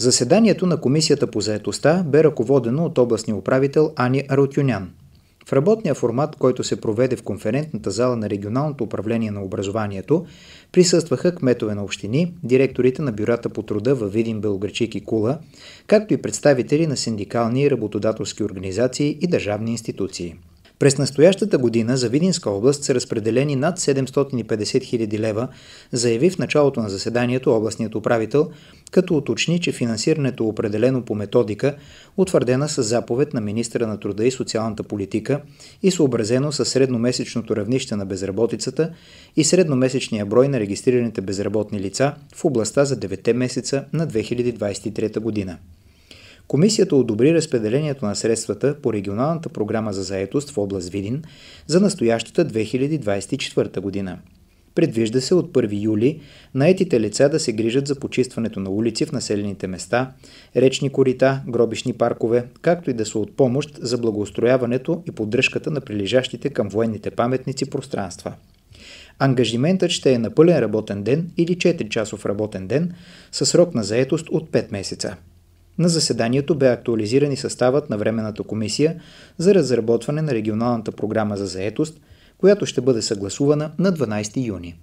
Заседанието на Комисията по заетостта бе ръководено от областния управител Ани Арутюнян. В работния формат, който се проведе в конферентната зала на Регионалното управление на образованието, присъстваха кметове на общини, директорите на бюрата по труда във Видин, Белгарчик и Кула, както и представители на синдикални и работодателски организации и държавни институции. През настоящата година за Видинска област са разпределени над 750 000 лева, заяви в началото на заседанието областният управител, като уточни, че финансирането е определено по методика, утвърдена с заповед на министра на труда и социалната политика и съобразено с средномесечното равнище на безработицата и средномесечния брой на регистрираните безработни лица в областта за 9 месеца на 2023 година. Комисията одобри разпределението на средствата по регионалната програма за заетост в област Видин за настоящата 2024 година. Предвижда се от 1 юли наетите лица да се грижат за почистването на улици в населените места, речни корита, гробищни паркове, както и да са от помощ за благоустрояването и поддръжката на прилежащите към военните паметници пространства. Ангажиментът ще е на пълен работен ден или 4-часов работен ден, със срок на заетост от 5 месеца. На заседанието бе актуализиран и съставът на Временната комисия за разработване на регионалната програма за заетост, която ще бъде съгласувана на 12 юни.